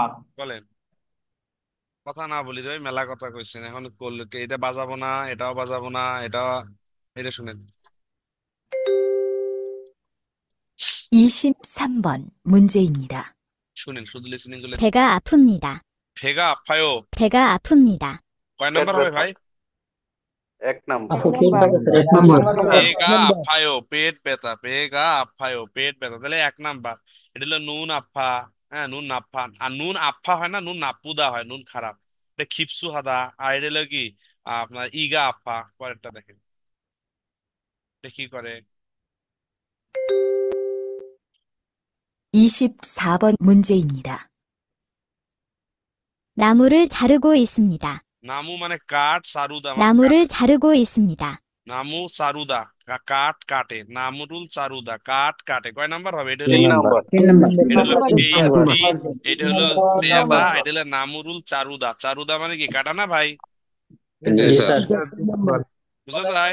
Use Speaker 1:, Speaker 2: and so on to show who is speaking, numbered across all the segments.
Speaker 1: আর বলেন কথা না বলি ভাই মেলা কথা কইছেন এখন করলে এটা বাজাবো না এটাও বাজাবো না এটা এটা শুনেন
Speaker 2: 23번 문제입니다.
Speaker 1: শুনেন শুধু লিসেনিং করলে 배가 아픕니다. ভেগা আফায়ো
Speaker 3: 배가 아픕니다.
Speaker 1: কয় নাম্বার হবে ভাই এক নাম্বার আপু কোন কাগজের এক নম্বর ভেগা আফায়ো পেট ব্যথা ভেগা আফায়ো পেট ব্যথা তাহলে এক নাম্বার এটা হলো নুন আফা হ্যাঁ নুন নাফা আর নুন আফা হয় না নুন নাপুদা হয় নুন খারাপ এটা খিপসু হাদা আর এটা হলো কি আপনার ইগা আফা পরেরটা দেখেন এটা কি করে
Speaker 2: 24번 문제입니다.
Speaker 3: 나무를 자르고 있습니다.
Speaker 1: 나무 만에 কাঠ সারুদা মানে কাঠ। 나무를 자르고 있습니다. নামু চারুদা কাঠ কাটে নামরুল চারুদা কাঠ কাটে কয় নাম্বার হবে এটা তিন হলো এটা হলো এটা হলো নামরুল চারুদা চারুদা মানে কি কাটা না ভাই বুঝা ভাই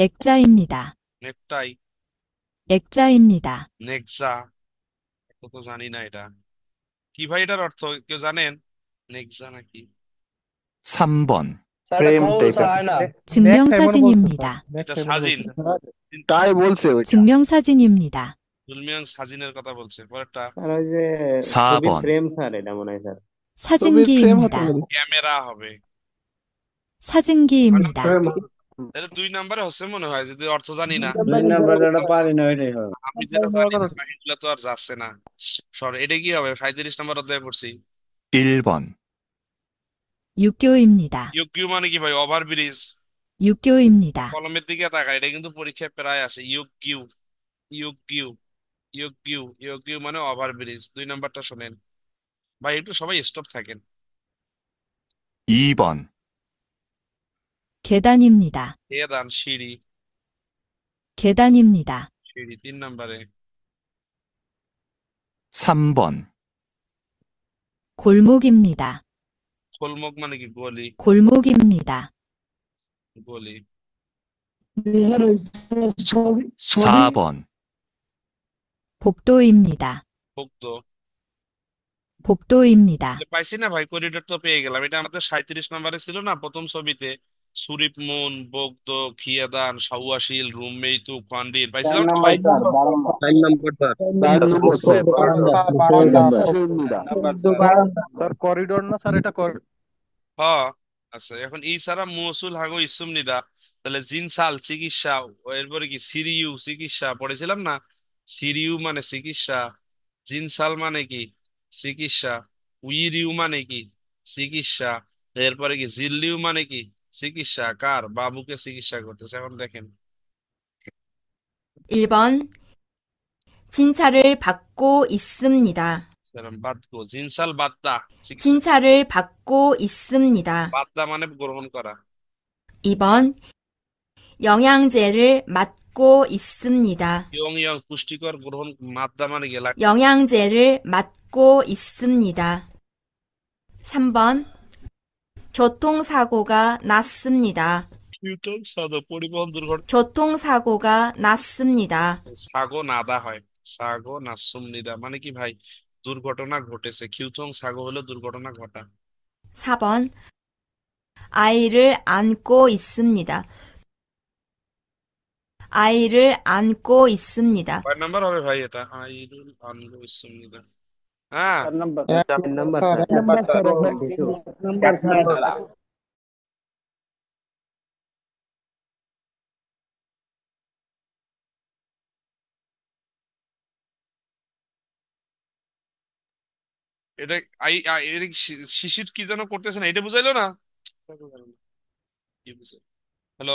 Speaker 3: 액자입니다. নেকটাই 액자입니다.
Speaker 1: নেকজা এত তো জানি না এটা কি ভাই এটার অর্থ কেউ জানেন নেকজা নাকি 3번, ফ্রেম টাইপের 증명사진입니다. এটা সাজিন
Speaker 3: তাই বলছে ওইটা 증명사진입니다.
Speaker 1: জুলমিয়াং সাজিনের কথা বলছে পরেরটা আর ওই যে ছবি সাবন। ফ্রেম স্যার এটা মনে হয় স্যার ছবি ফ্রেম হতে সা진기입니다. ক্যামেরা হবে
Speaker 3: সা진기입니다.
Speaker 1: এটা দুই নাম্বারে হচ্ছে মনে হয় যদি অর্থ জানি না দুই নাম্বার যেটা পারি না ওইটাই হবে আমি যেটা জানি না এগুলো তো আর যাচ্ছে না সর এটা কি হবে সাঁইত্রিশ নাম্বার অধ্যায়ে পড়ছি
Speaker 4: 1번
Speaker 3: 육교입니다.
Speaker 1: ইউকিউ মানে কি ভাই ওভারব্রিজ
Speaker 3: 육교입니다.
Speaker 1: কলমের দিকে তাকায় এটা কিন্তু পরীক্ষায় প্রায় আসে ইউকিউ ইউকিউ ইউকিউ ইউকিউ মানে ওভারব্রিজ দুই নাম্বারটা শোনেন ভাই একটু সবাই স্টপ থাকেন 2번
Speaker 3: 계단입니다.
Speaker 1: 계단 시리
Speaker 3: 계단입니다.
Speaker 1: 시리 뒷남발에 3번,
Speaker 3: 골목입니다.
Speaker 1: 골목 মানে কি গলি 골목입니다. গলি এছাড়া
Speaker 2: এছাড়া সবই
Speaker 5: সবই 4번,
Speaker 3: 복도입니다. ভক্ত 복도입니다.
Speaker 1: পাইছি না ভাই করিডোর তো পেয়ে গেলাম এটা আমাদের সাঁত্রিশ নম্বরে ছিল না প্রথম ছবিতে সুরিপমুন বগদ খিয়াদান সাউয়াশিল রুমমেইতু কান্ডির পাইছিলাম তো ভাই চার নম্বর স্যার স্যার করিডোর না স্যার এটা কর হ্যাঁ আচ্ছা এখন ই সারা মৌসুল হাগো ইসুম নিদা তাহলে জিনসাল চিকিৎসা এরপরে কি সিরিউ চিকিৎসা পড়েছিলাম না সিরিউ মানে চিকিৎসা জিনসাল মানে কি চিকিৎসা উইরিউ মানে কি চিকিৎসা এরপরে কি জিল্লিউ মানে কি চিকিৎসা কার বাবুকে চিকিৎসা করতেছে এখন দেখেন
Speaker 5: 1번 진찰을 받고 있습니다.
Speaker 1: সালাম বাদকো জিনসাল বাদ্দা চিকিৎসা 진찰을
Speaker 5: 받고 있습니다.
Speaker 1: বাদ্দা মানে গ্রহণ করা
Speaker 5: 2번 영양제를 맞고 있습니다.
Speaker 1: ইয়ং ইয়ং পুষ্টিকর গ্রহণ মাদ্দা মানে গেলা 영양제를
Speaker 5: 맞고 있습니다. 3번 교통사고가 났습니다. 교통사고 가 났습니다.
Speaker 1: 사고 나다 হয় 사고 났습니다. ম া কি ভাই দুর্ঘটনা ঘটেছে 교통 사고 হলো দুর্ঘটনা ঘটা 4번
Speaker 5: 아이를 안고 있습니다. 아이를 안고 있습니다.
Speaker 1: 넘버 হবে ভাই 아이를 안고 있습니다. হ্যাঁ এটা আই এটা শিশির কি যেন করতেছে না এটা বুঝাইলো না হ্যালো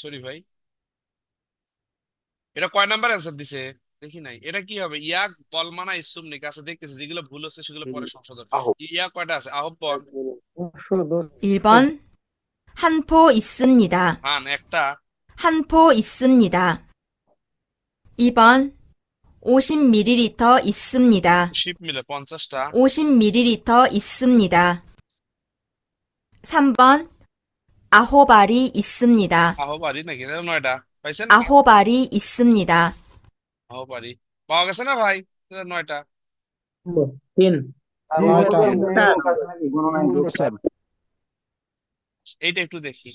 Speaker 1: সরি ভাই এটা কয় নাম্বার অ্যান্সার দিছে দেখি নাই এটা কি হবে ইয়াক বলমানা ইসুমনিক আছে দেখতেছি যেগুলো ভুল হচ্ছে সেগুলো পরে সংশোধন ইয়া কয়টা আছে আহ্ববন
Speaker 5: 1번 한포 있습니다. হান একটা 한포 있습니다. 2번 50ml 있습니다.
Speaker 1: শিপ মিলে পঞ্চাশটা
Speaker 5: 50ml 있습니다. 3번 아홉 있습니다.
Speaker 1: আহো বাড়ি নাকি তাহলে নয়টা 있습니다. পাওয়া গেছে না ভাই নয়টা এইটা একটু দেখি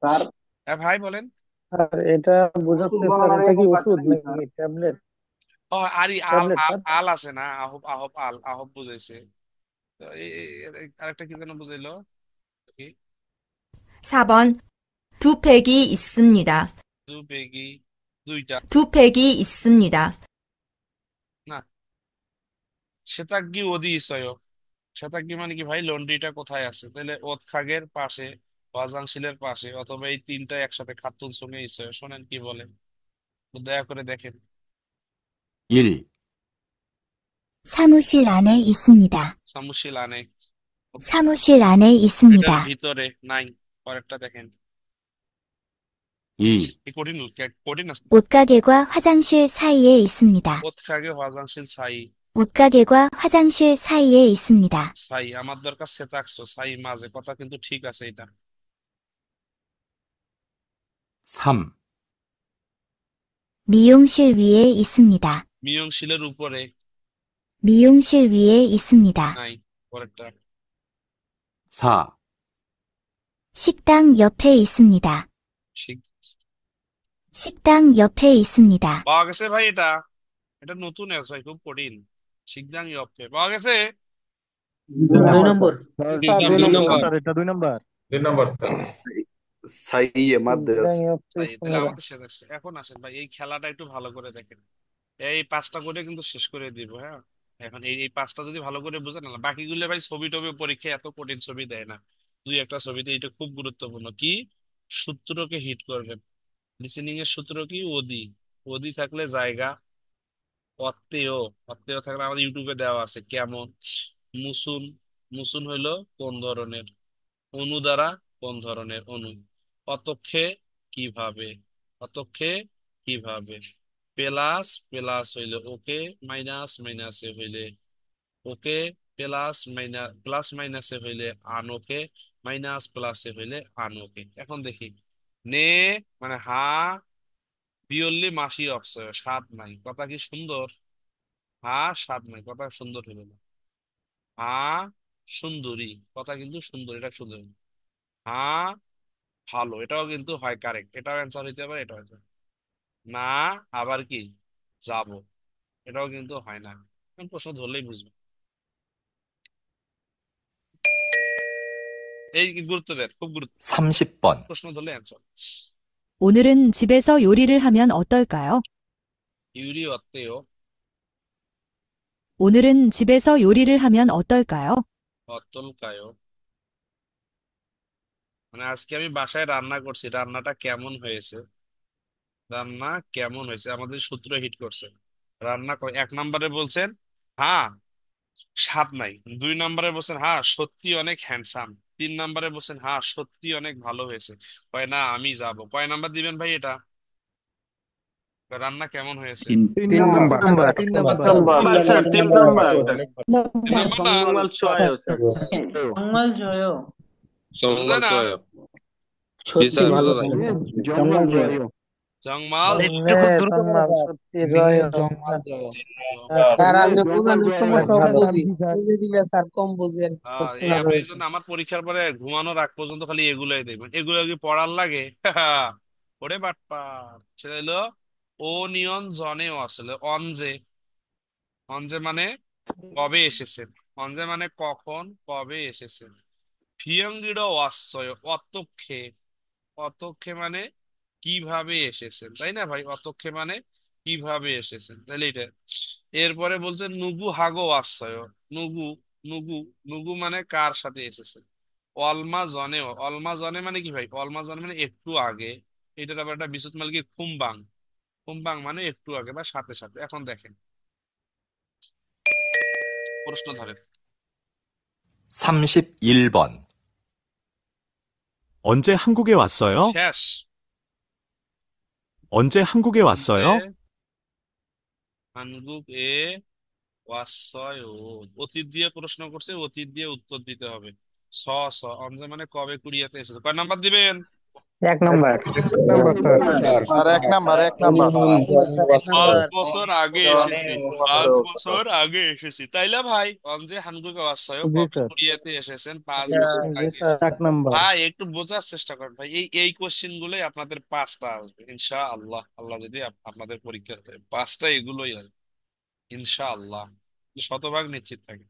Speaker 1: স্যার হ্যাঁ ভাই বলেন আর এটা বোঝাচ্ছে এটা কি ওষুধ নাকি ট্যাবলেট ও আরি আল আল আছে না আহব আহব আল আহব বুঝাইছে তো এ- আরেকটা কি যেন বুঝাইলো
Speaker 5: 4번 두 팩이 있습니다. 두 팩이 두자. 두 팩이 있습니다.
Speaker 1: 나. 세탁기 어디 있어요? 세탁기 মানে কি ভাই লন্ড্রিটা কোথায় আছে তাহলে ওত খাগের পাশে ওয়াজাংশিলের পাশে অথবা এই তিনটা একসাথে খাতুন সঙ্গে ইসরায়েল শোনেন কি বলে দয়া করে দেখেন
Speaker 4: 1.
Speaker 3: 사무실 안에 있습니다.
Speaker 1: 사무실 안에
Speaker 3: 사무실 안에 있습니다. এটার
Speaker 1: ভিতরে নাই পরেরটা দ 이, 꼬리는 어떻게 꼬리는 옷가게과
Speaker 3: 화장실 사이에 있습니다.
Speaker 1: 옷가게 화장실 사이
Speaker 3: 옷가게과 화장실
Speaker 4: 사이에 있습니다.
Speaker 1: সাই আ ম ক া র ে ত া ক স ো স কথা কিন্তু ঠিক আছে এটা
Speaker 4: 3,
Speaker 3: 미용실 위에 있습니다.
Speaker 1: ম ি য ়ং শ ি
Speaker 3: 미용실 위에
Speaker 1: 있습니다. ন া 4,
Speaker 3: 식당 옆에 있습니다. ঠিক 식당 옆에 있습니다.
Speaker 1: পাওয়া গেছে ভাই এটা এটা নতুন অ্যাপস ভাই খুব কঠিন শিগদাং ইয়পে পাওয়া গেছে
Speaker 4: দুই নম্বর স্যার স্যার, দুই দুই নম্বর। নম্বর। স্যার, এটা দুই নম্বর
Speaker 1: দুই নম্বর স্যার সাইয়ে মাদ্রাস তাই, তাহলে আমাদের সাথে আসে। এখন আসেন ভাই এই খেলাটা একটু ভালো করে দেখেন এই পাঁচটা করে কিন্তু শেষ করে দিব হ্যাঁ এখন এই এই পাঁচটা যদি ভালো করে বুঝেন না বাকিগুলো ভাই ছবি টবি পরীক্ষায় এত কঠিন ছবি দেয় না দুই একটা ছবিতে এটা খুব গুরুত্বপূর্ণ কি সূত্রকে হিট করবে লিসেনিং এর সূত্র কি ওদি ওদি থাকলে জায়গা অত্তেয় অত্তেয় থাকলে আমাদের ইউটিউবে দেওয়া আছে কেমন মুসুন মুসুন হইলো কোন ধরনের অণু দ্বারা কোন ধরনের অণু অতক্ষে কিভাবে অতক্ষে কিভাবে প্লাস প্লাস হইলে ওকে মাইনাস মাইনাসে হইলে ওকে প্লাস মাইনাস প্লাস মাইনাসে হইলে আনোকে মাইনাস প্লাসে হইলে হানুকে এখন দেখি নে মানে হা বিয়ল্লি মাসি অপসয় সাত নাই কথা কি সুন্দর হা সাত নাই কথা সুন্দর হইল না হা সুন্দরী কথা কিন্তু সুন্দর এটা সুন্দর হা ভালো এটাও কিন্তু হয় কারেক্ট এটাও অ্যান্সার হইতে পারে এটাও না আবার কি যাব এটাও কিন্তু হয় না প্রশ্ন ধরলেই বুঝবে এই গুরুত্ব দেন খুব গুরুত্ব 30번.
Speaker 3: 오늘은 집에서 요리를 하면 어떨까요?
Speaker 1: 유리 어때요?
Speaker 3: 오늘은 집에서 요리를 하면 어떨까요?
Speaker 1: অতলকায় মানে আজকে আমি বাসায় রান্না করছি রান্নাটা কেমন হয়েছে রান্না কেমন হয়েছে আমাদের সূত্র হিট করছে রান্না এক নম্বরে বলছেন হা স্বাদ নাই দুই নম্বরে বলছেন হ্যাঁ সত্যি অনেক হ্যান্ডসাম তিন নাম্বারে বলছেন হ্যাঁ সত্যি অনেক ভালো হয়েছে কয় না আমি যাব কয় নাম্বার দিবেন ভাই এটা রান্না কেমন হয়েছে তিন নাম্বার তিন নাম্বার তিন নাম্বার
Speaker 4: সত্যি ভালো লাগে জয়
Speaker 1: জংমাল ah, আমার পরীক্ষার পরে ঘুমানোর আগ পর্যন্ত খালি এগুলাই দেখবেন এগুলো কি পড়ার লাগে ওরে হলো ও নিয়ন আসলে অনজে অনজে মানে কবে এসেছেন অনজে মানে কখন কবে এসেছেন ফিয়ঙ্গিড় অতক্ষে অতক্ষে মানে কিভাবে এসেছেন তাই না ভাই অতক্ষে মানে কিভাবে এসেছেন তাহলে এটা এরপরে বলতে নুগু হাগো আশ্রয় নুগু নুগু নুগু মানে কার সাথে এসেছেন অলমা জনে অলমা জনে মানে কি ভাই অলমা জনে মানে একটু আগে এটার আবার একটা বিশুদ্ধ মানে কি খুমবাং খুমবাং মানে একটু আগে বা সাথে সাথে এখন দেখেন প্রশ্ন ধরে
Speaker 4: 31번. 언제 한국에 왔어요? শেষ 언제 한국에 왔어요? 네,
Speaker 1: 한국에 왔어요 অতীত দিয়ে প্রশ্ন করছে অতীত দিয়ে উত্তর দিতে হবে স স অঞ্জে মানে কবে কুড়িয়াতে এসেছো কয় নাম্বার দিবেন
Speaker 4: এক নাম্বার আর এক নাম্বার এক নাম্বার বছর
Speaker 1: আগে এসেছি পাঁচ বছর আগে এসেছি তাইলে ভাই অঞ্জে হানগুকে কোরিয়াতে এসেছেন পাঁচ বছর আগে এক নাম্বার ভাই একটু বোঝার চেষ্টা করেন ভাই এই এই কোশ্চেন গুলোই আপনাদের পাঁচটা আসবে ইনশা আল্লাহ আল্লাহ যদি আপনাদের পরীক্ষা পাঁচটা এগুলোই আসবে ইনশা আল্লাহ শতভাগ নিশ্চিত থাকে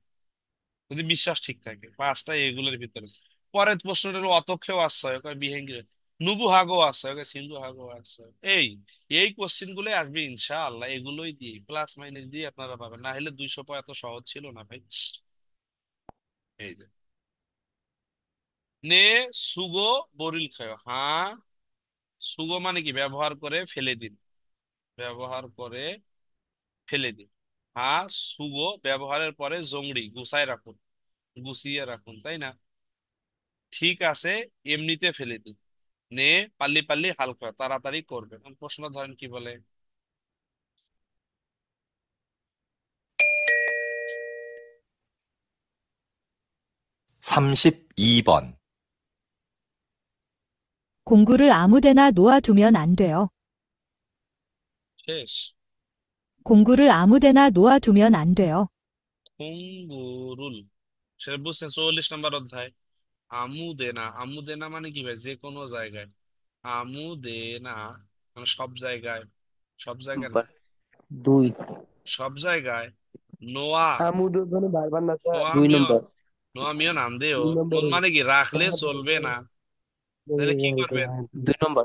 Speaker 1: যদি বিশ্বাস ঠিক থাকে পাঁচটা এগুলোর ভিতরে পরের প্রশ্নটা অতক্ষেও আসছে বিহেঙ্গি নুবু হাগো আছে ওকে সিন্ধু হাগো আছে এই এই কোশ্চিন গুলো আসবে ইনশাআল্লাহ এগুলোই দিয়ে প্লাস মাইনাস দিয়ে আপনারা পাবেন না হলে দুইশো পয় এত সহজ ছিল না ভাই এই যে নে সুগো বরিল খায় হ্যাঁ সুগো মানে কি ব্যবহার করে ফেলে দিন ব্যবহার করে ফেলে দিন হ্যাঁ সুগো ব্যবহারের পরে জংড়ি গুছায় রাখুন গুছিয়ে রাখুন তাই না ঠিক আছে এমনিতে ফেলে দিন নিয়ে পাল্লি পাল্লি হালকা তাড়াতাড়ি করবে প্রশ্ন ধরেন কি বলে
Speaker 4: 삼십이 번
Speaker 3: 공구를 아무데나 놓아두면 안 돼요. শেষ 공구를 아무데나 놓아두면 안 돼요.
Speaker 1: কুম্বুরুল সে বুঝছেন চল্লিশ নম্বর অধ্যায় আমুদেনা আমুদেনা মানে কি ভাই যে কোনো জায়গায় আমুদেনা মানে সব জায়গায় সব জায়গায় না দুই সব জায়গায় নোয়া আমুদ ওখানে বারবার না স্যার নোয়া দুই আমিও নম্বর নোয়া মিও নাম দেও দুই নম্বর মানে কি রাখলে চলবে না তাহলে কি করবেন দুই নম্বর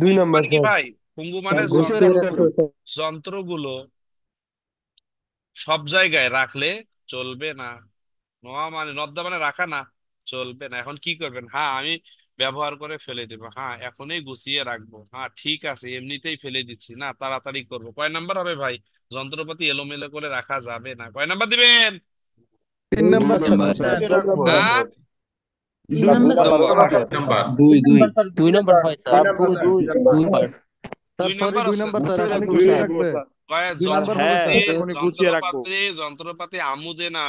Speaker 1: দুই পুঙ্গু নম্বর মানে কি স্যার ভাই পুঙ্গু মানে স্যার যন্ত্র রাখতে যন্ত্রগুলো সব জায়গায় রাখলে চলবে না নোয়া মানে নদ্দা মানে রাখা না চলবে না এখন কি করবেন হ্যাঁ আমি ব্যবহার করে ফেলে দিব হ্যাঁ এখনই গুছিয়ে রাখবো হ্যাঁ ঠিক আছে এমনিতেই ফেলে দিচ্ছি না তাড়াতাড়ি করবো কয় নাম্বার হবে ভাই যন্ত্রপাতি এলোমেলো করে রাখা যাবে না কয় নাম্বার দিবেন তিন নাম্বার স্যার হ্যাঁ দুই নাম্বার হ্যাঁ? স্যার নাম্বার দুই দুই দুই নাম্বার হয় স্যার দুই নাম্বার দুই নাম্বার স্যার আমি গুছিয়ে যন্ত্রপাতি আমুদে না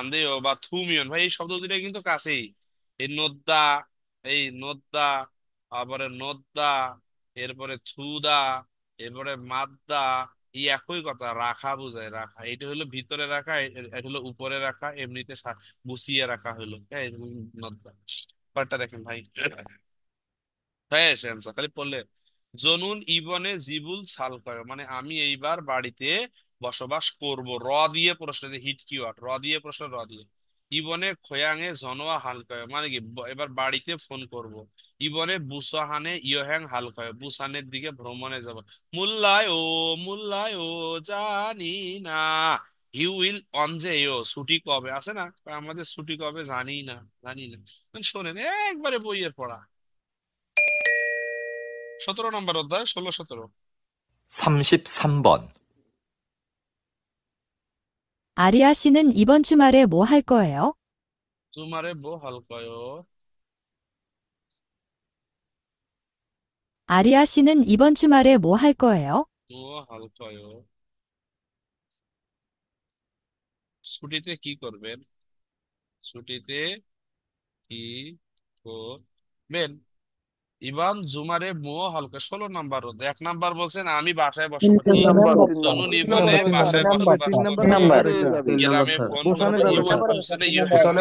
Speaker 1: আন্দেয় বা থুমিয়ন ভাই এই শব্দ কিন্তু কাছেই এই এই এরপরে থুদা এরপরে মাদ্দা এই একই কথা রাখা বোঝায় রাখা এটা হলো ভিতরে রাখা এটা হলো উপরে রাখা এমনিতে বসিয়ে রাখা হলো হ্যাঁ নোদ্দা ব্যাপারটা দেখেন ভাই হ্যাঁ খালি পড়লে জনুন ইবনে জিবুল করে মানে আমি এইবার বাড়িতে বসবাস করব র দিয়ে প্রশ্ন হিট কি র দিয়ে প্রশ্ন র দিয়ে ইবনে খোয়াঙে জনোয়া কয় মানে কি এবার বাড়িতে ফোন করব ইবনে বুসাহানে ইয়হ্যাং কয় বুসানের দিকে ভ্রমণে যাব মুল্লায় ও মুল্লায় ও জানি না হি উইল অন যে ও ছুটি কবে আছে না আমাদের ছুটি কবে জানি না জানি না মানে শোনেন একবারে বইয়ের পড়া সতেরো নম্বর অধ্যায় ষোলো সতেরো
Speaker 4: 33번 아리아 씨는
Speaker 3: 이번 주말에 뭐 할 거예요?
Speaker 1: 주말에 뭐 할까요?
Speaker 3: 아리아 씨는 이번 주말에 뭐 할 거예요?
Speaker 1: 뭐 할까요? ছুটিতে কি ক র ব ে ইবান জুমারে মুও হালকা ষোলো নাম্বার রোদে এক নাম্বার বলছেন আমি বাসায় বসবাস বাসায় বসবাস করি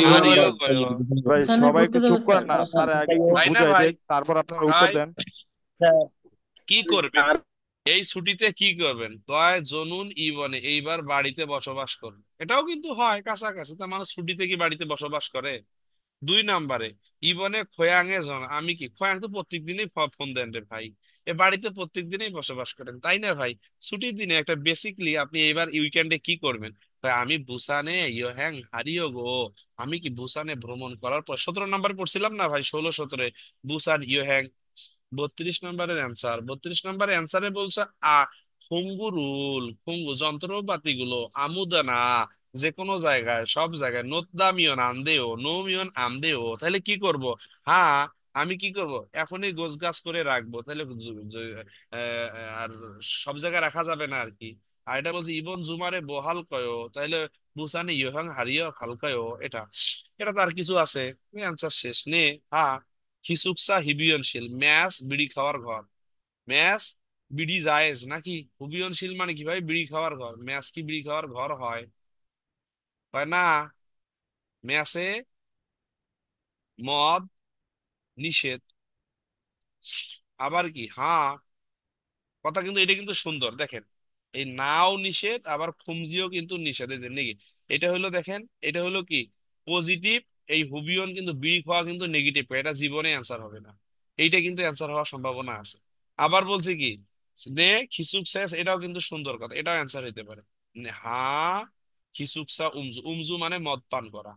Speaker 1: গ্রামে করি ভাই সবাই একটু চুপ করেন না স্যার আগে ভাই না ভাই তারপর আপনারা উত্তর দেন কি করবেন এই ছুটিতে কি করবেন তয় জনুন ইবনে এইবার বাড়িতে বসবাস করবেন এটাও কিন্তু হয় কাছাকাছি তা মানুষ ছুটিতে কি বাড়িতে বসবাস করে দুই নাম্বারে ইবনে খোয়াং এ জন আমি কি খোয়াং তো প্রত্যেক দিনই ফোন দেন রে ভাই এ বাড়িতে প্রত্যেক দিনই বসবাস করেন তাই না ভাই ছুটির দিনে একটা বেসিকলি আপনি এবার উইকেন্ডে কি করবেন ভাই আমি বুসানে ইয়োহ্যাং হারিও গো আমি কি বুসানে ভ্রমণ করার পর সতেরো নাম্বার পড়ছিলাম না ভাই ষোলো সতেরো বুসান হ্যাং বত্রিশ নম্বরের অ্যান্সার বত্রিশ নম্বরের অ্যান্সারে বলছে আ খুঙ্গুরুল খুঙ্গু গুলো আমুদানা যে কোনো জায়গায় সব জায়গায় নোদামিয়ন আন্দেও নোমিয়ন আন্দেও তাহলে কি করব হ্যাঁ আমি কি করব এখনই গোছ গাছ করে রাখবো তাহলে আর সব জায়গায় রাখা যাবে না আর কি আর এটা বলছি ইবন জুমারে বহাল কয়ো তাহলে বুসানি ইয়হাং হারিয় খালকায়ো এটা এটা তার কিছু আছে আনসার শেষ নে হা হিসুকসা হিবিয়নশীল ম্যাস বিড়ি খাওয়ার ঘর ম্যাস বিড়ি জায়েজ নাকি হুবিয়নশীল মানে কি ভাই বিড়ি খাওয়ার ঘর ম্যাস কি বিড়ি খাওয়ার ঘর হয় তাই না মেয়াসে মদ নিষেধ আবার কি হ্যাঁ কথা কিন্তু এটা কিন্তু সুন্দর দেখেন এই নাও নিষেধ আবার খুমজিও কিন্তু নিষেধ নাকি এটা হলো দেখেন এটা হলো কি পজিটিভ এই হুবিয়ন কিন্তু বিড়ি খাওয়া কিন্তু নেগেটিভ এটা জীবনে অ্যান্সার হবে না এইটা কিন্তু অ্যান্সার হওয়ার সম্ভাবনা আছে আবার বলছি কি দে খিসুক শেষ এটাও কিন্তু সুন্দর কথা এটাও অ্যান্সার হইতে পারে হা হ্যাঁ, খিসুকসা উমজু উমজু মানে মদ পান করা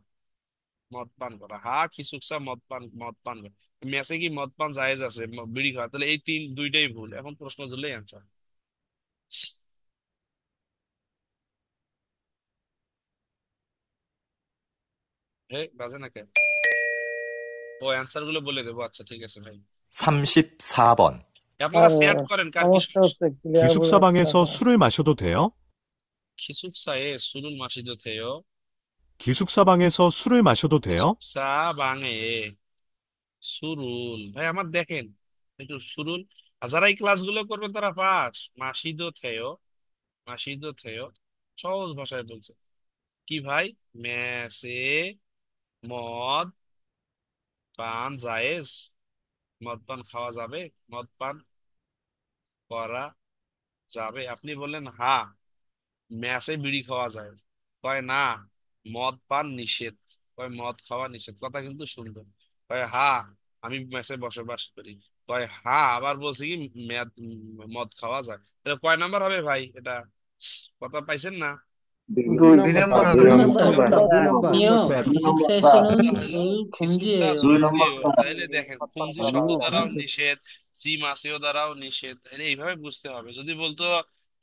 Speaker 1: মদ পান করা হা খিসুকসা মদ পান মদ পান করা মেসে কি মদ পান জায়েজ আছে বিড়ি খাওয়া তাহলে এই তিন দুইটাই ভুল এখন প্রশ্ন ধরলেই অ্যান্সার হে বাজে না কে ও অ্যান্সার গুলো বলে দেবো আচ্ছা ঠিক আছে ভাই
Speaker 4: 34번.
Speaker 1: আপনারা শেয়ার করেন কার কি সমস্যা? 기숙사방에서
Speaker 4: 술을 마셔도 돼요?
Speaker 1: 기숙사에 술을 마셔도 돼요?
Speaker 4: 기숙사 방에서 술을 마셔도 돼요?
Speaker 1: 기숙사 방에 সুরুল ভাই আমার দেখেন একটু সুরুল আর যারা এই ক্লাসগুলো করবেন তারা পাস মাসিদো থেয় মাসিদো থেয় সহজ ভাষায় বলছে কি ভাই মেসে মদ পান জায়েজ মদ পান খাওয়া যাবে মদ পান করা যাবে আপনি বললেন হা ম্যাচে বিড়ি খাওয়া যায় কয় না মদ পান নিষেধ কয় মদ খাওয়া নিষেধ কথা কিন্তু শুনবেন কয় হা আমি ম্যাচে বসবাস করি কয় হা আবার বলছি কি ম্যাদ মদ খাওয়া যায় এটা কয় নাম্বার হবে ভাই এটা কথা পাইছেন না দেখেন নিষেধ সি মাসিও দ্বারাও নিষেধ এইভাবে বুঝতে হবে যদি বলতো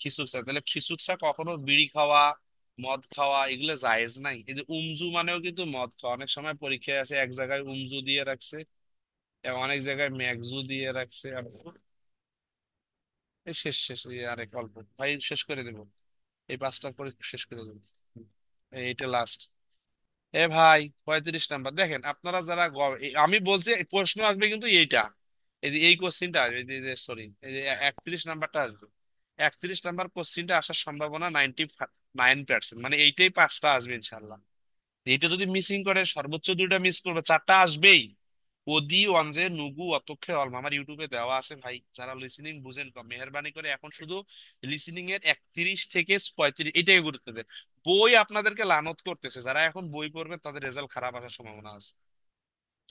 Speaker 1: খিসুকসা তাহলে খিসুকসা কখনো বিড়ি খাওয়া মদ খাওয়া এগুলো জায়েজ নাই এই যে উমজু মানেও কিন্তু মদ খাওয়া অনেক সময় পরীক্ষায় আছে এক জায়গায় উমজু দিয়ে রাখছে অনেক জায়গায় ম্যাগজু দিয়ে রাখছে শেষ শেষ আরে অল্প ভাই শেষ করে দেবো এই পাঁচটা পরে শেষ করে দেবো এইটা লাস্ট এ ভাই পঁয়ত্রিশ নাম্বার দেখেন আপনারা যারা আমি বলছি প্রশ্ন আসবে কিন্তু এইটা এই যে এই কোশ্চিনটা আসবে সরি এই যে একত্রিশ নাম্বারটা আসবে একত্রিশ নাম্বার কোশ্চিনটা আসার সম্ভাবনা নাইনটি নাইন পার্সেন্ট মানে এইটাই পাঁচটা আসবে ইনশাল্লাহ এইটা যদি মিসিং করে সর্বোচ্চ দুইটা মিস করবে চারটা আসবেই ওদি অঞ্জে নুগু অতক্ষে অলম আমার ইউটিউবে দেওয়া আছে ভাই যারা লিসেনিং বুঝেন কম মেহরবানি করে এখন শুধু লিসেনিং এর একত্রিশ থেকে পঁয়ত্রিশ এটাই গুরুত্ব দেন বই আপনাদেরকে লানত করতেছে যারা এখন বই পড়বে তাদের রেজাল্ট খারাপ আসার সম্ভাবনা আছে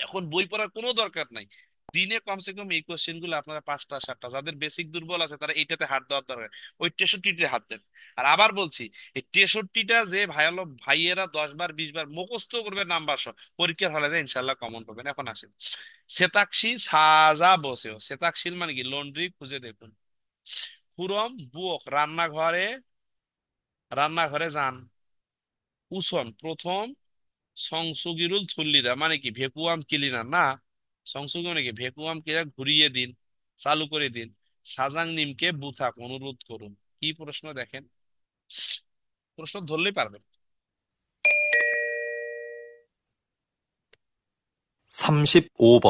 Speaker 1: এখন বই পড়ার কোনো দরকার নাই দিনে কমসে কম এই কোশ্চেন গুলো আপনারা পাঁচটা সাতটা যাদের বেসিক দুর্বল আছে তারা এইটাতে হাত দেওয়ার দরকার ওই তেষট্টিতে হাত দেন আর আবার বলছি এই তেষট্টিটা যে ভাইয়াল ভাইয়েরা দশ বার বিশ বার মুখস্থ করবে নাম্বার সহ পরীক্ষার হলে যে ইনশাল্লাহ কমন পাবেন এখন আসেন সেতাক্ষী সাজা বসেও সেতাক্ষীর মানে কি লন্ড্রি খুঁজে দেখুন হুরম বুয়ক রান্নাঘরে রান্নাঘরে যান উসন প্রথম সংসুগিরুল থুল্লিদা মানে কি ভেকুয়াম কিলিনা না সংশোধনীকে ভেকুয়াম ক্রিয়া ঘুরিয়ে দিন চালু করে দিন সাজাং নিমকে বুথাক অনুরোধ করুন কি প্রশ্ন দেখেন প্রশ্ন ধরলেই পারবেন
Speaker 4: 35번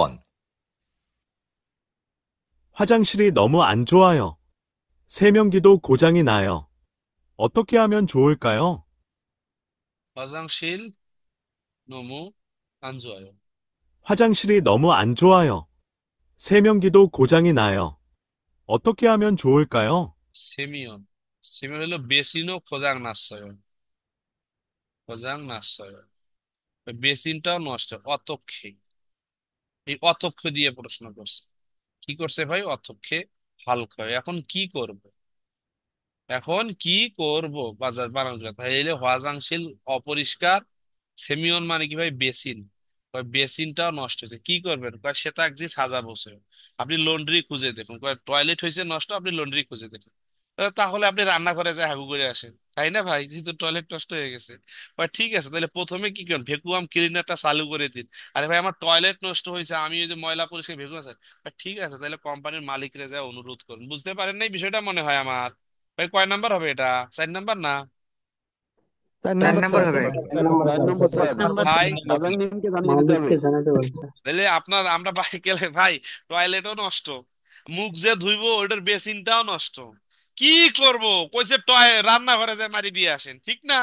Speaker 4: 화장실이 너무 안 좋아요. 세면기도 고장이 나요. 어떻게 하면 좋을까요?
Speaker 1: 화장실 너무 안 좋아요.
Speaker 4: 화장실이 너무 안 좋아요. 세면기도 고장이 나요. 어떻게 하면 좋을까요?
Speaker 1: 세면. 세면은 베신도 고장 났어요. 고장 났어요. বেসিনটাও নষ্ট অতক্ষে এই অতক্ষ দিয়ে প্রশ্ন করছে কি করছে ভাই অতক্ষে হালকা এখন কি করব এখন কি করব বাজার বানানো তাহলে হওয়াজাংশীল অপরিষ্কার সেমিয়ন মানে কি ভাই বেসিন বেসিনটাও নষ্ট হয়েছে কি করবেন কয় সে তো একদিন সাজা বসে আপনি লন্ড্রি খুঁজে দেখুন কয় টয়লেট হয়েছে নষ্ট আপনি লন্ড্রি খুঁজে দেখুন তাহলে আপনি রান্নাঘরে যায় হাগু করে আসেন তাই না ভাই যেহেতু টয়লেট নষ্ট হয়ে গেছে ভাই ঠিক আছে তাহলে প্রথমে কি করেন ভ্যাকুয়াম ক্লিনারটা চালু করে দিন আরে ভাই আমার টয়লেট নষ্ট হয়েছে আমি যদি ময়লা পরিষ্কার ভ্যাকুয়াম ভাই ঠিক আছে তাহলে কোম্পানির মালিকরে যায় অনুরোধ করুন বুঝতে পারেন নাই বিষয়টা মনে হয় আমার ভাই কয় নাম্বার হবে এটা চার নাম্বার না আপনার আমরা গেলে ভাই টয়লেটও নষ্ট মুখ যে ধুইবো ওটার বেসিনটাও নষ্ট কি করব কইছে রান্নাঘরে যে মারি দিয়ে আসেন ঠিক না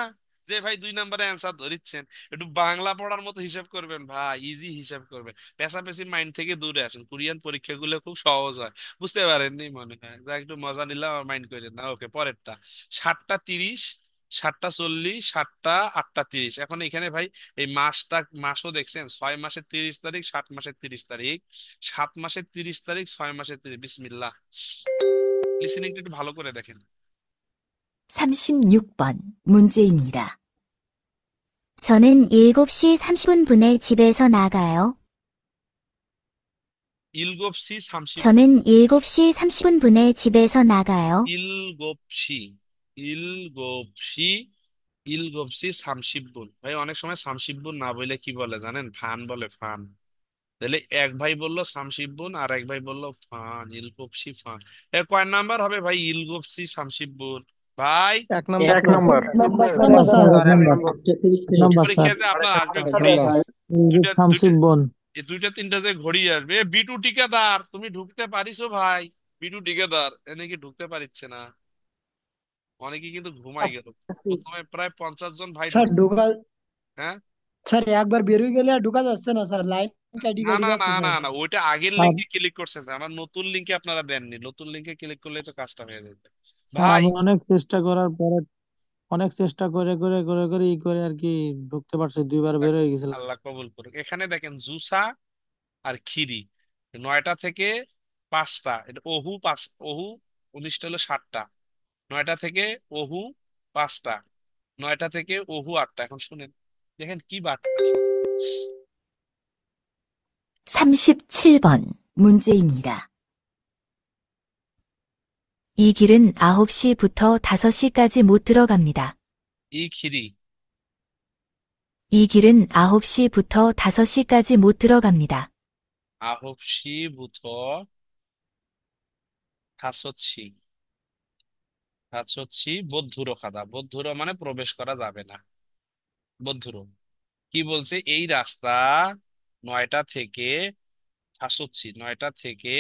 Speaker 1: যে ভাই দুই নম্বরে অ্যান্সার ধরিচ্ছেন একটু বাংলা পড়ার মতো হিসাব করবেন ভাই ইজি হিসাব করবেন পেশাপেশি মাইন্ড থেকে দূরে আসেন কোরিয়ান পরীক্ষাগুলো খুব সহজ হয় বুঝতে পারেননি মনে হয় যা একটু মজা নিলাম মাইন্ড করেন না ওকে পরেরটা সাতটা তিরিশ সাতটা চল্লিশ সাতটা আটটা তিরিশ এখন এখানে ভাই এই মাসটা মাসও দেখছেন ছয় মাসের তিরিশ তারিখ সাত মাসের তিরিশ তারিখ সাত মাসের তিরিশ তারিখ ছয় মাসের তিরিশ বিসমিল্লাহ লিসেনিংটা একটু ভালো করে দেখেন
Speaker 2: 36번 문제입니다.
Speaker 3: 저는 7시 30분분에 집에서 나가요.
Speaker 1: 7시 30분. 저는
Speaker 3: 7시 30분분에 집에서 나가요.
Speaker 1: 7시 ইলগোপসি ইলগোপসি শামসিব্বুন ভাই অনেক সময় শামসিব্বুন না বলে কি বলে জানেন ফান বলে ফান তাহলে এক ভাই বললো শামসিব্বুন আর এক ভাই বললো ফান ইলগোপসি ফান এ কয় নাম্বার হবে ভাই ইলগোপসি শামসিব্বুন ভাই এক নাম্বার এক নাম্বার পরীক্ষাতে আপনার এই দুইটা তিনটা যে ঘড়ি আসবে বিটু টিকেদার তুমি ঢুকতে পারিছো ভাই বিটু টিকেদার এনে কি ঢুকতে পারিচ্ছে না অনেকে কিন্তু ঘুমাই গেল আচ্ছা। প্রথমে প্রায় পঞ্চাশ জন ভাই স্যার ঢোকা হ্যাঁ
Speaker 2: স্যার একবার হয়ে গেলে আর ঢুকা যাচ্ছে না স্যার লাইন না না না না না
Speaker 1: ওইটা আগের লিঙ্কে ক্লিক করছেন আমার নতুন লিঙ্কে আপনারা দেননি নতুন লিঙ্কে ক্লিক করলে তো কাজটা হয়ে যাবে ভাই অনেক চেষ্টা করার পরে অনেক চেষ্টা করে করে করে করে ই করে আর কি
Speaker 4: ঢুকতে পারছে দুইবার বের হয়ে গেছিলাম
Speaker 1: আল্লাহ কবুল করুক এখানে দেখেন জুসা আর খিরি নয়টা থেকে পাঁচটা এটা ওহু পাঁচ ওহু উনিশটা হলো সাতটা নয়টা থেকে ওহু পাঁচটা নয়টা থেকে ওহু আটটা এখন শুনেন দেখেন কি বার্তা
Speaker 2: 37번 문제입니다. 이 길은
Speaker 3: 9시부터 5시까지 못 들어갑니다. 이 길이 이 길은 9시부터 5시까지 못 들어갑니다.
Speaker 1: 9시부터 5시 কাজ হচ্ছে বদ্ধুর খাদা বদ্ধুর মানে প্রবেশ করা যাবে না বদ্ধুর কি বলছে এই রাস্তা নয়টা থেকে হাসুচ্ছি নয়টা থেকে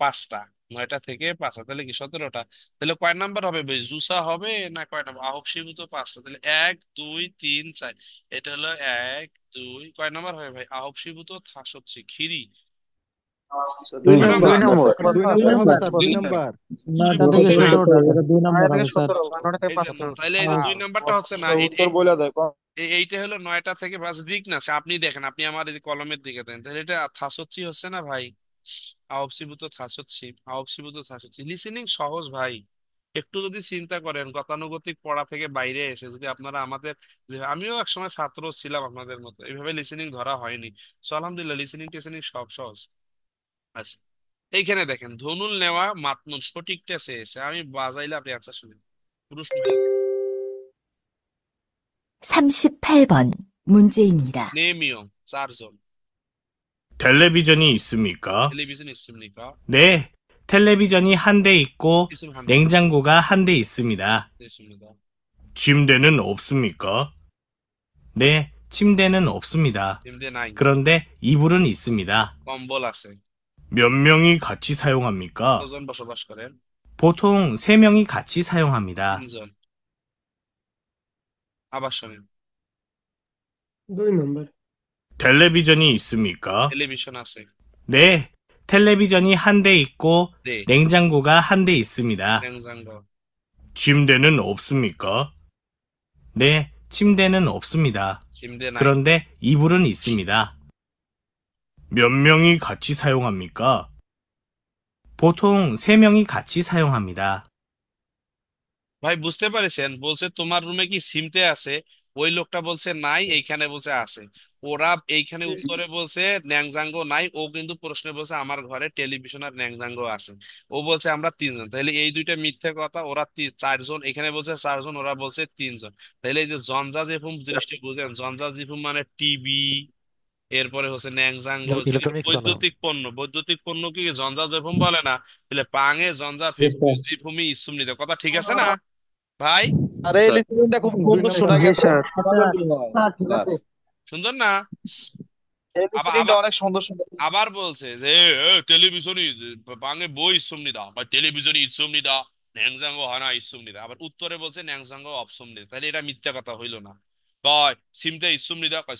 Speaker 1: পাঁচটা নয়টা থেকে পাঁচটা তাহলে কি সতেরোটা তাহলে কয় নাম্বার হবে জুসা হবে না কয় নাম্বার আহক শিবু তো পাঁচটা তাহলে এক দুই তিন চার এটা হলো এক দুই কয় নাম্বার হবে ভাই আহক শিবু তো থাসচ্ছি খিরি এইটা হলো নয়টা থেকে পাঁচ দিক না আপনি দেখেন আপনি আমার এই কলমের দিকে দেন তাহলে এটা থাস হচ্ছি হচ্ছে না ভাই আওপসীভূত থাস হচ্ছি আওপসীভূত থাস হচ্ছি লিসেনিং সহজ ভাই একটু যদি চিন্তা করেন গতানুগতিক পড়া থেকে বাইরে এসে যদি আপনারা আমাদের যে আমিও সময় ছাত্র ছিলাম আপনাদের মতো এইভাবে লিসেনিং ধরা হয়নি সো আলহামদুলিল্লাহ লিসেনিং টিসেনিং সব সহজ আচ্ছা এইখানে দেখেন ধনুল নেওয়া মাতনুন সঠিকটা চেয়েছে আমি বাজাইলে আপনি আনসার শুনেন পুরুষ
Speaker 2: 38번
Speaker 4: 문제입니다. 네
Speaker 1: 명, 쌀전.
Speaker 4: 텔레비전이 있습니까? 텔레비전 있습니까? 네, 텔레비전이 한대 있고 한 냉장고가 한대 있습니다. 있습니다. 침대는 없습니까? 네, 침대는 없습니다. 임대 그런데 이불은 있습니다. 컴볼 학생. 몇 명이 같이 사용합니까? 보통 3명이 같이 사용합니다. 텔레비전이 있습니까? 네, 텔레비전이 한 대 있고 네. 냉장고가 한 대 있습니다. ن 침대는 없습니까? 네, 침대는 없습니다. 그런데 이불은 있습니다. 몇 명이 같이 사용합니까? 보통 3명이 같이 사용합니다.
Speaker 1: ভাই বুঝতে পারেছেন? বলছে তোমার রুমে কি সিমতে আছে ওই লোকটা বলছে নাই এইখানে বলছে আছে ওরা এইখানে উত্তরে বলছে ন্যাংজাঙ্গ নাই ও কিন্তু প্রশ্নে বলছে আমার ঘরে টেলিভিশন আর ন্যাংজাঙ্গ আছে ও বলছে আমরা তিনজন তাহলে এই দুইটা মিথ্যা কথা ওরা চারজন এখানে বলছে চারজন ওরা বলছে তিনজন তাহলে এই যে জঞ্জা জঞ্জাজিফুম জিনিসটা বুঝেন জঞ্জা জঞ্জাজিফুম মানে টিভি এরপরে হচ্ছে ন্যাংজাং ইলেকট্রনিক্স না বৈদ্যুতিক পণ্য বৈদ্যুতিক পণ্য কি জঞ্জা জয়ফুম বলে না তাহলে পাঙে জঞ্জা ভূমি ইসুম নিতে কথা ঠিক আছে না ভাই আরে এই আচ্ছা।
Speaker 4: স্যার খুব শোনা গেছে হয় হ্যাঁ,
Speaker 1: সুন্দর না আবার লিসেনিংটা আবার অনেক সুন্দর আবার বলছে যে এ, টেলিভিশনই বই বা টেলিভিশনই হানা আবার উত্তরে বলছে তাহলে এটা মিথ্যা কথা হইলো না সিমতে কয়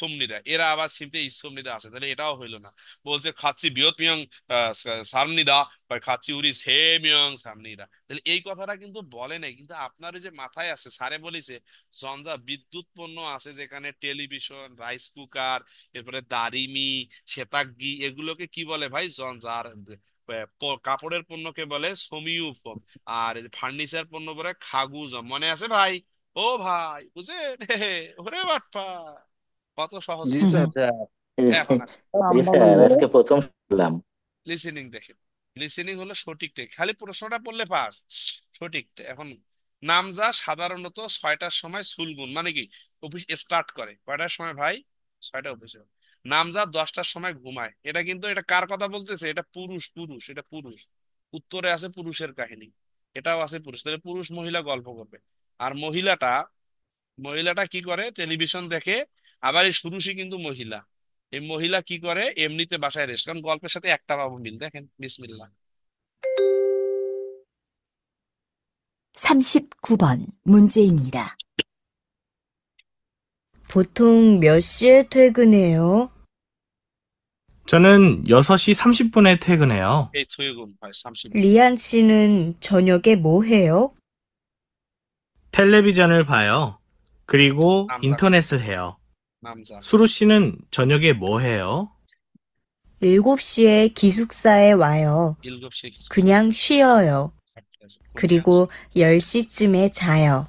Speaker 1: সিমতে এরা আবার সিমতে আছে তাহলে এটাও হইলো না বলছে খাচ্ছি বৃহৎমিয়ং সামনিদা কয় খাচ্ছি সামনিদা তাহলে এই কথাটা কিন্তু বলে নাই কিন্তু আপনার যে মাথায় আছে স্যারে বলেছে জঞ্জা বিদ্যুৎ পণ্য আছে যেখানে টেলিভিশন রাইস কুকার এরপরে দারিমি শেতাগি এগুলোকে কি বলে ভাই জঞ্জার কাপড়ের পণ্যকে বলে সমিউপ আর ফার্নিচার পণ্য বলে খাগুজ মনে আছে ভাই ও ভাই বুঝেন ওরে বাপ্পা কত সহজ জি এখন আচ্ছা, জি স্যার আজকে প্রথম শুনলাম লিসেনিং দেখেন লিসেনিং হলো খালি প্রশ্নটা পড়লে পাস এখন সাধারণত ছয়টার সময় মানে কি অফিস স্টার্ট করে কয়টার সময় ভাই ছয়টা অফিসে নামজা দশটার সময় ঘুমায় এটা কিন্তু এটা কার কথা বলতেছে এটা পুরুষ পুরুষ এটা পুরুষ উত্তরে আছে পুরুষের কাহিনী এটাও আছে পুরুষ তাহলে পুরুষ মহিলা গল্প করবে আর মহিলাটা মহিলাটা কি করে টেলিভিশন দেখে আবার এই সুরুষি কিন্তু মহিলা এই মহিলা কি করে এমনিতে বাসায় রেস্ট কারণ গল্পের সাথে একটা পাবো মিল দেখেন বিসমিল্লাহ
Speaker 2: 39번 문제입니다. 보통 몇 시에 퇴근해요?
Speaker 4: 저는 6시 30분에 퇴근해요.
Speaker 1: এই থুইগুন ভাই 30
Speaker 2: 리안 씨는 저녁에 뭐 해요?
Speaker 4: 텔레비전을 봐요. 그리고 남자. 인터넷을 해요. 남자. 수루 씨는 저녁에 뭐 해요? 7시에
Speaker 2: 기숙사에 와요. 7시에 기숙사. 그냥 쉬어요. 그렇죠. 그리고 10시쯤에 자요.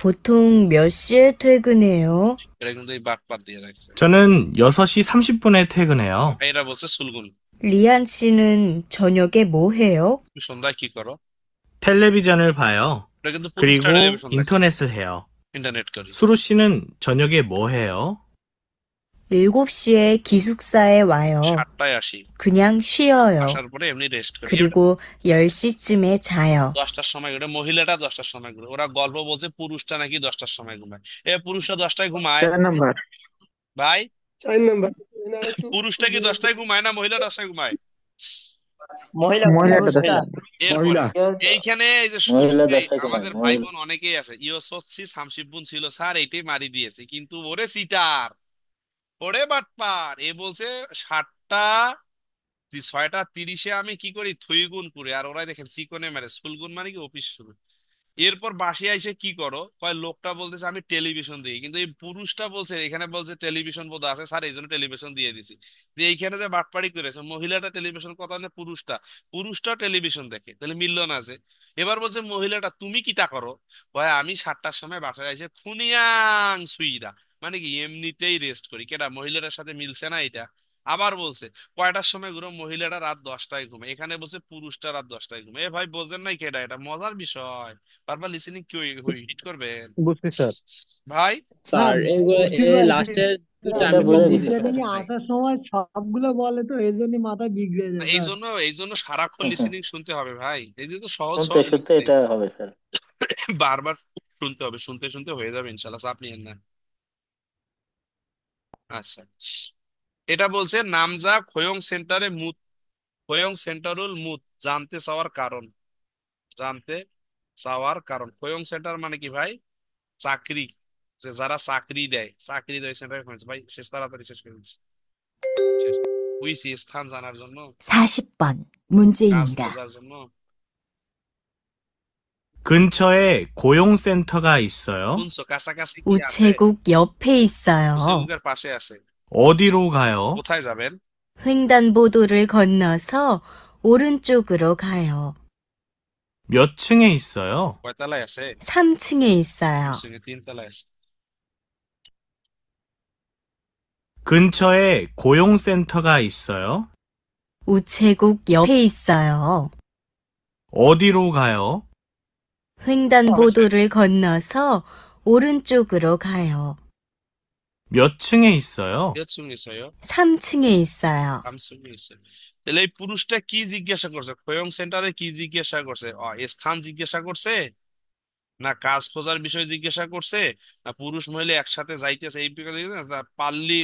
Speaker 4: 보통 몇 시에 퇴근해요? 저는 6시 30분에 퇴근해요. 리안 씨는 저녁에 뭐 해요? 텔레비전을 봐요. 그리고 인터넷을 해요. 수루 씨는 저녁에 뭐 해요?
Speaker 2: 7시에 기숙사에 와요. 그냥 쉬어요. 그리고 10시쯤에 자요.
Speaker 1: চার নাম্বার পুরুষটা কি দশটায় ঘুমায় না মহিলা দশটায় ঘুমায় এইটাই মারি দিয়েছে কিন্তু ওরে ওরে এ বলছে সাতটা ছয়টা তিরিশে আমি কি করি থুই গুণ করে আর ওরাই দেখেন চিকনে মারে স্কুল মানে কি অফিস শুরু এরপর বাসে আইসে কি করো কয় লোকটা বলতেছে আমি টেলিভিশন দিই কিন্তু এই পুরুষটা বলছে এখানে বলছে টেলিভিশন বোধ আছে স্যার এই জন্য টেলিভিশন দিয়ে দিছি যে এইখানে যে বাটপাড়ি করেছে মহিলাটা টেলিভিশন কথা না পুরুষটা পুরুষটা টেলিভিশন দেখে তাহলে মিলল না আছে এবার বলছে মহিলাটা তুমি কি তা করো কয় আমি সাতটার সময় বাসায় আইসে খুনিয়াং সুইদা মানে কি এমনিতেই রেস্ট করি কেটা মহিলাটার সাথে মিলছে না এটা আবার বলছে কয়টার সময় ঘুরো মহিলাটা রাত দশটায় ঘুমে এখানে বলছে পুরুষটা রাত দশটায় ঘুমে এ ভাই বোঝেন নাই কেডা এটা মজার বিষয় বারবার লিসেনিং কি হিট করবেন বুঝছি স্যার ভাই স্যার লাস্টের হ্যাঁ,
Speaker 4: হ্যাঁ, আসার সময় সবগুলো বলে তো এই জন্য মাথা
Speaker 1: বিগড়ে যায় এই জন্য এই জন্য সারাক্ষণ লিসেনিং শুনতে হবে ভাই এই তো সহজ সহজ সত্যি এটা হবে স্যার বারবার শুনতে হবে শুনতে শুনতে হয়ে যাবে ইনশাল্লাহ চাপ নিয়েন না আচ্ছা এটা বলছে নামজা খোয়ং সেন্টারে মুত খোয়ং সেন্টারুল মুত জানতে চাওয়ার কারণ জানতে চাওয়ার কারণ খোয়ং সেন্টার মানে কি ভাই চাকরি যে যারা চাকরি দেয় চাকরি দেয় সেন্টারে খোঁজছে ভাই শেষ তাড়াতাড়ি শেষ করে দিচ্ছি উইসি স্থান জানার জন্য
Speaker 2: 40번 কাজ 문제입니다. খোঁজার
Speaker 1: জন্য
Speaker 4: 근처에 고용센터가 있어요? 군ছো কাছাকাছি কি আছে 우체국
Speaker 2: 옆에 있어요. 우체국ের
Speaker 4: পাশে আছে 어디로 가요?
Speaker 2: 횡단보도를 건너서 오른쪽으로 가요.
Speaker 4: 몇 층에 있어요?
Speaker 1: 3층에 있어요.
Speaker 4: 근처에 고용센터가 있어요?
Speaker 2: 우체국 옆에 있어요.
Speaker 4: 어디로 가요?
Speaker 2: 횡단보도를 건너서 오른쪽으로 가요.
Speaker 4: 몇 층에 있어요?
Speaker 1: 몇 층에 있어요?
Speaker 4: 3층에 있어요.
Speaker 1: 3층에 있어요. তাহলে এই পুরুষটা কি জিজ্ঞাসা করছে খয়ং সেন্টারে কি জিজ্ঞাসা করছে স্থান জিজ্ঞাসা করছে না কাজ খোঁজার বিষয়ে জিজ্ঞাসা করছে না পুরুষ মহিলা একসাথে যাইতেছে এই পাল্লি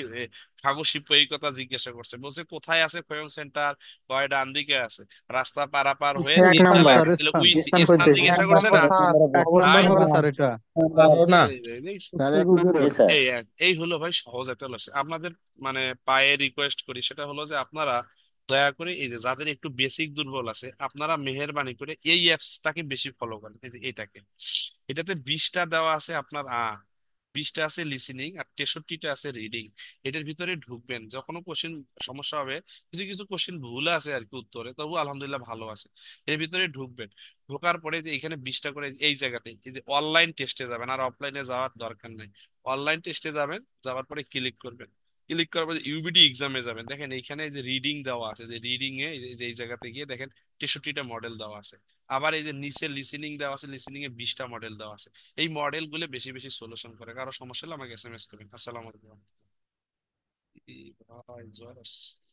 Speaker 1: জিজ্ঞাসা এই কথা জিজ্ঞাসা করছে বলছে কোথায় আছে খয়ং সেন্টার কয় ডান দিকে আছে রাস্তা পারাপার হয়ে এক নাম্বার ওই স্থান স্থান জিজ্ঞাসা করছে না স্যার এক নাম্বার হবে স্যার এটা এই স্যার এক নাম্বার এই এই হলো ভাই সহজ একটা আপনাদের মানে পায়ে রিকোয়েস্ট করি সেটা হলো যে আপনারা দয়া করে এই যে যাদের একটু বেসিক দুর্বল আছে আপনারা মেহরবানি করে এই অ্যাপসটাকে বেশি ফলো করেন এই যে এটাকে এটাতে বিশটা দেওয়া আছে আপনার আ বিশটা আছে লিসেনিং আর তেষট্টিটা আছে রিডিং এটার ভিতরে ঢুকবেন যখন কোশ্চেন সমস্যা হবে কিছু কিছু কোশ্চেন ভুল আছে আর কি উত্তরে তবু আলহামদুলিল্লাহ ভালো আছে এর ভিতরে ঢুকবেন ঢোকার পরে যে এখানে বিশটা করে এই জায়গাতে এই যে অনলাইন টেস্টে যাবেন আর অফলাইনে যাওয়ার দরকার নেই অনলাইন টেস্টে যাবেন যাওয়ার পরে ক্লিক করবেন ক্লিক করার পরে ইউবিডি এক্সামে যাবেন দেখেন এইখানে যে রিডিং দেওয়া আছে যে রিডিং এ যে এই জায়গাতে গিয়ে দেখেন তেষট্টিটা মডেল দেওয়া আছে আবার এই যে নিচে লিসেনিং দেওয়া আছে লিসেনিং এ বিশটা মডেল দেওয়া আছে এই মডেল গুলো বেশি বেশি সলিউশন করে কারো সমস্যা হলে আমাকে এস এম এস করবেন আসসালামু আলাইকুম